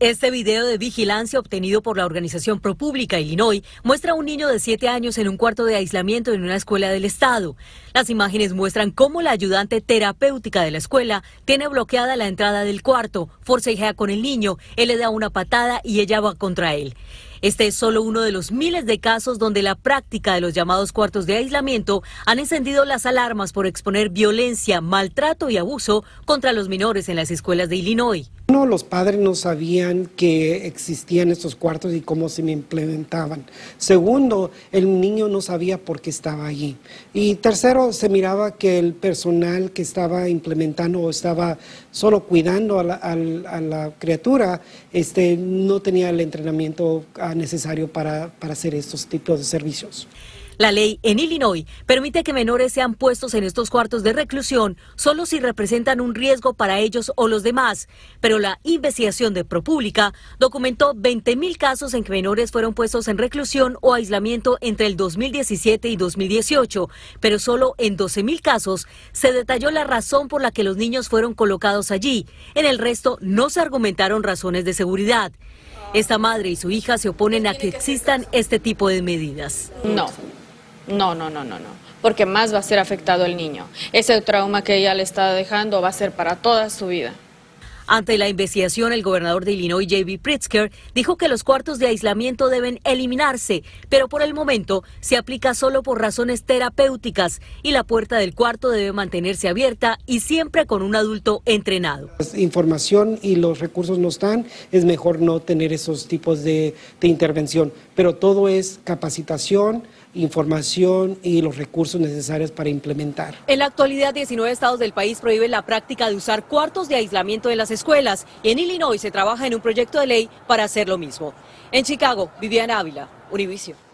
Este video de vigilancia obtenido por la organización ProPública Illinois muestra a un niño de 7 años en un cuarto de aislamiento en una escuela del estado. Las imágenes muestran cómo la ayudante terapéutica de la escuela tiene bloqueada la entrada del cuarto, forcejea con el niño, él le da una patada y ella va contra él. Este es solo uno de los miles de casos donde la práctica de los llamados cuartos de aislamiento han encendido las alarmas por exponer violencia, maltrato y abuso contra los menores en las escuelas de Illinois. Uno, los padres no sabían que existían estos cuartos y cómo se implementaban. Segundo, el niño no sabía por qué estaba allí. Y tercero, se miraba que el personal que estaba implementando o estaba solo cuidando a la, criatura este, no tenía el entrenamiento ah, necesario para, para hacer estos tipos de servicios. La ley en Illinois permite que menores sean puestos en estos cuartos de reclusión solo si representan un riesgo para ellos o los demás, pero la investigación de ProPública documentó 20.000 casos en que menores fueron puestos en reclusión o aislamiento entre el 2017 y 2018, pero solo en 12.000 casos se detalló la razón por la que los niños fueron colocados allí. En el resto no se argumentaron razones de seguridad. Esta madre y su hija se oponen a que existan este tipo de medidas. No, no, no, no, no, no, porque más va a ser afectado el niño. Ese trauma que ella le está dejando va a ser para toda su vida. Ante la investigación, el gobernador de Illinois, J.B. Pritzker, dijo que los cuartos de aislamiento deben eliminarse, pero por el momento se aplica solo por razones terapéuticas y la puerta del cuarto debe mantenerse abierta y siempre con un adulto entrenado. La información y los recursos no están, es mejor no tener esos tipos de, intervención, pero todo es capacitación, información y los recursos necesarios para implementar. En la actualidad, 19 estados del país prohíben la práctica de usar cuartos de aislamiento en las escuelas escuelas y en Illinois se trabaja en un proyecto de ley para hacer lo mismo. En Chicago, Viviana Ávila, Univision.